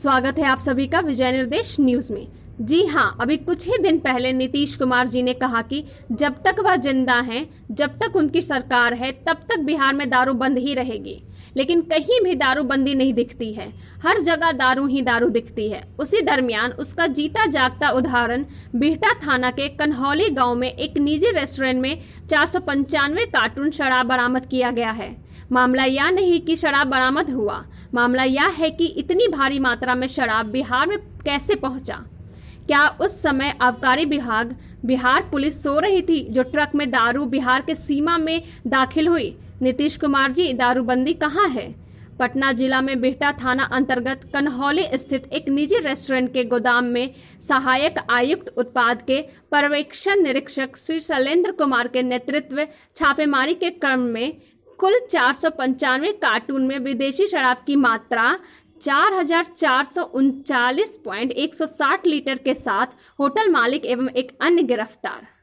स्वागत है आप सभी का विजय निर्देश न्यूज में जी हाँ अभी कुछ ही दिन पहले नीतीश कुमार जी ने कहा कि जब तक वह जिंदा हैं जब तक उनकी सरकार है तब तक बिहार में दारू बंद ही रहेगी लेकिन कहीं भी दारू बंदी नहीं दिखती है हर जगह दारू ही दारू दिखती है उसी दरमियान उसका जीता जागता उदाहरण बिहटा थाना के कन्हौली गांव में एक निजी रेस्टोरेंट में चार कार्टून शराब बरामद किया गया है मामला यह नहीं कि शराब बरामद हुआ मामला यह है कि इतनी भारी मात्रा में शराब बिहार में कैसे पहुंचा क्या उस समय आबकारी विभाग बिहार पुलिस सो रही थी जो ट्रक में दारू बिहार के सीमा में दाखिल हुई नीतीश कुमार जी दारूबंदी कहाँ है पटना जिला में बिहटा थाना अंतर्गत कन्हौली स्थित एक निजी रेस्टोरेंट के गोदाम में सहायक आयुक्त उत्पाद के पर्यवेक्षण निरीक्षक श्री शैलेंद्र कुमार के नेतृत्व छापेमारी के क्रम में कुल चार सौ पंचानवे कार्टून में विदेशी शराब की मात्रा चार हजार चार सौ उनचालीस पॉइंट एक सौ साठ लीटर के साथ होटल मालिक एवं एक अन्य गिरफ्तार